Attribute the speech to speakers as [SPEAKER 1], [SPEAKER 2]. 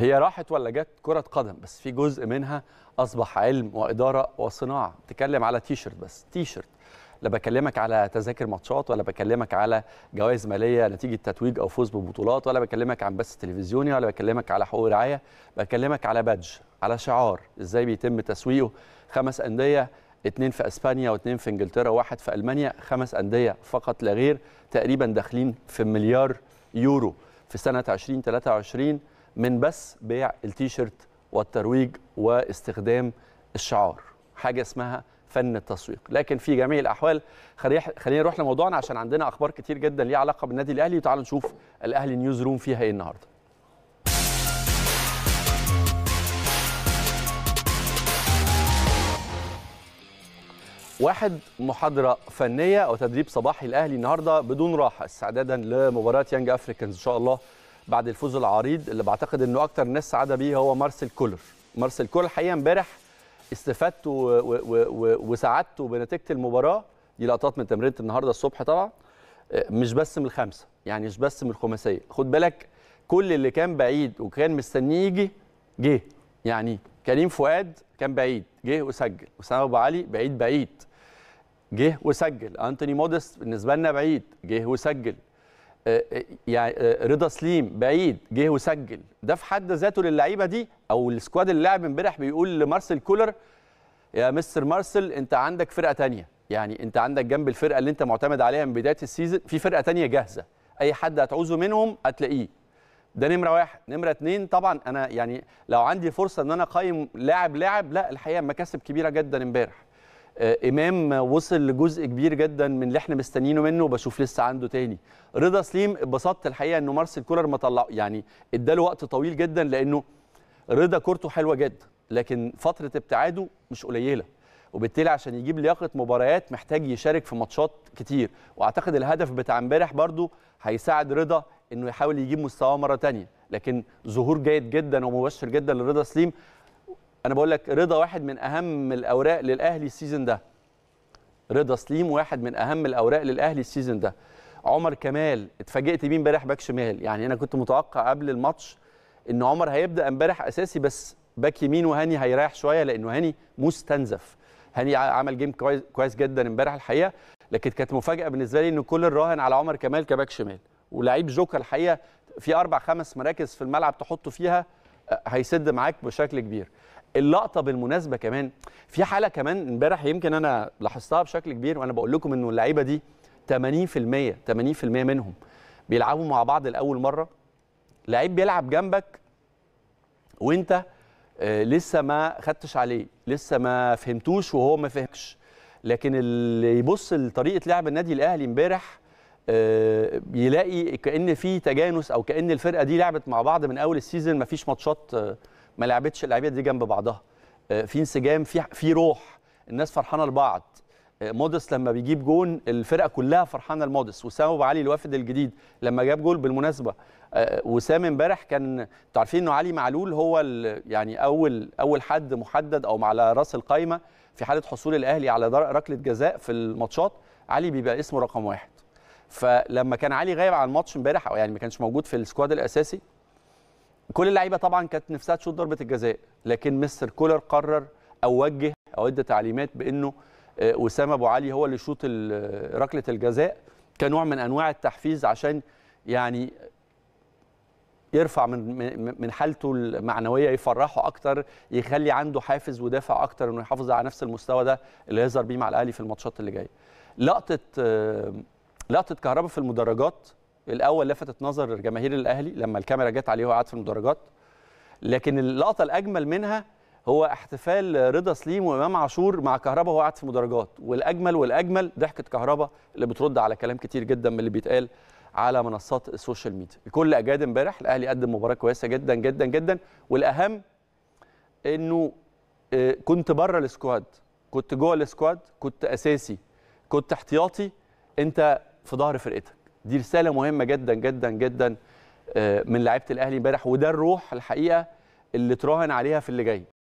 [SPEAKER 1] هي راحت ولا جت كرة قدم بس في جزء منها أصبح علم وإدارة وصناعة تكلم على تيشرت بس تيشرت لا بكلمك على تذاكر ماتشات ولا بكلمك على جوائز ماليه نتيجه تتويج او فوز ببطولات ولا بكلمك عن بث تلفزيوني ولا بكلمك على حقوق رعايه بكلمك على بادج على شعار ازاي بيتم تسويقه خمس انديه اثنين في اسبانيا واثنين في انجلترا وواحد في المانيا خمس انديه فقط لا غير تقريبا داخلين في مليار يورو في سنه 2023 من بس بيع التيشيرت والترويج واستخدام الشعار حاجه اسمها فن التسويق لكن في جميع الاحوال خلينا نروح لموضوعنا عشان عندنا اخبار كتير جدا ليها علاقه بالنادي الاهلي وتعالوا نشوف الاهلي نيوز روم فيها ايه النهارده واحد محاضرة فنية أو تدريب صباحي الأهلي النهاردة بدون راحة استعدادا لمباراة يانج أفريكانز إن شاء الله بعد الفوز العريض اللي بعتقد انه اكتر ناس سعاده بيه هو مارسيل كولر مارسيل كولر الحقيقه امبارح استفدت وسعدت بنتيجه المباراه دي لقطات من تمرينه النهارده الصبح طبعا آه، مش بس من الخمسه يعني مش بس من الخماسيه خد بالك كل اللي كان بعيد وكان مستنيه يجي جه يعني كريم فؤاد كان بعيد جه وسجل اسامه ابو علي بعيد بعيد جه وسجل انتوني موديست بالنسبه لنا بعيد جه وسجل آه، آه، يعني آه، رضا سليم بعيد جه وسجل ده في حد ذاته للعيبه دي او السكواد اللي لعب امبارح بيقول لمارسيل كولر يا مستر مارسل انت عندك فرقه تانية يعني انت عندك جنب الفرقه اللي انت معتمد عليها من بدايه السيزون في فرقه تانية جاهزه اي حد هتعوزه منهم هتلاقيه ده نمره واحد نمره اتنين طبعا انا يعني لو عندي فرصه ان انا اقيم لاعب لاعب لا الحقيقه مكاسب كبيره جدا امبارح آه، امام وصل لجزء كبير جدا من اللي احنا مستنيينه منه وبشوف لسه عنده تاني رضا سليم اتبسطت الحقيقه انه مارسيل كولر ما طلع يعني اداله وقت طويل جدا لانه رضا كورته حلوه جدا لكن فتره ابتعاده مش قليله وبالتالي عشان يجيب لياقه مباريات محتاج يشارك في ماتشات كتير واعتقد الهدف بتاع امبارح برضو هيساعد رضا انه يحاول يجيب مستواه مره تانية لكن ظهور جيد جدا ومبشر جدا لرضا سليم انا بقول لك رضا واحد من اهم الاوراق للاهلي السيزون ده رضا سليم واحد من اهم الاوراق للاهلي السيزون ده عمر كمال اتفاجئت بيه امبارح باك شمال يعني انا كنت متوقع قبل الماتش ان عمر هيبدا امبارح اساسي بس باك يمين وهاني هيريح شويه لانه هاني مستنزف هاني عمل جيم كويس, كويس جدا امبارح الحقيقه لكن كانت مفاجاه بالنسبه لي ان كل الراهن على عمر كمال كباك شمال ولعيب جوكر الحقيقه في اربع خمس مراكز في الملعب تحطه فيها آه، هيسد معاك بشكل كبير اللقطه بالمناسبه كمان في حاله كمان امبارح يمكن انا لاحظتها بشكل كبير وانا بقول لكم انه اللعيبه دي 80% 80% منهم بيلعبوا مع بعض لاول مره لعيب بيلعب جنبك وانت آه، لسه ما خدتش عليه لسه ما فهمتوش وهو ما فهمكش لكن اللي يبص لطريقه لعب النادي الاهلي امبارح آه، يلاقي كان في تجانس او كان الفرقه دي لعبت مع بعض من اول السيزون ما فيش ماتشات آه، ما لعبتش اللعيبه دي جنب بعضها آه، في انسجام في في روح الناس فرحانه لبعض آه، مودس لما بيجيب جون الفرقه كلها فرحانه لمودس وسام ابو علي الوافد الجديد لما جاب جول بالمناسبه آه، وسام امبارح كان انتوا عارفين انه علي معلول هو يعني اول اول حد محدد او على راس القايمه في حاله حصول الاهلي على ركله جزاء في الماتشات علي بيبقى اسمه رقم واحد فلما كان علي غايب عن الماتش امبارح او يعني ما كانش موجود في السكواد الاساسي كل اللعيبه طبعا كانت نفسها تشوط ضربه الجزاء لكن مستر كولر قرر او وجه او ادى تعليمات بانه وسام آه، ابو علي هو اللي يشوط ركله الجزاء كنوع من انواع التحفيز عشان يعني يرفع من من حالته المعنويه يفرحه اكتر يخلي عنده حافز ودافع اكتر انه يحافظ على نفس المستوى ده اللي هيظهر بيه مع الاهلي في الماتشات اللي جايه لقطه آه، لقطه كهربا في المدرجات الاول لفتت نظر جماهير الاهلي لما الكاميرا جت عليه وهو قاعد في المدرجات لكن اللقطه الاجمل منها هو احتفال رضا سليم وامام عاشور مع كهربا وهو قاعد في المدرجات والاجمل والاجمل ضحكه كهربا اللي بترد على كلام كتير جدا من اللي بيتقال على منصات السوشيال ميديا الكل اجاد امبارح الاهلي قدم مباراه كويسه جدا جدا جدا والاهم انه آه، كنت بره السكواد كنت جوه السكواد كنت اساسي كنت احتياطي انت في ظهر فرقتك دي رساله مهمه جدا جدا جدا آه، من لعيبه الاهلي امبارح وده الروح الحقيقه اللي تراهن عليها في اللي جاي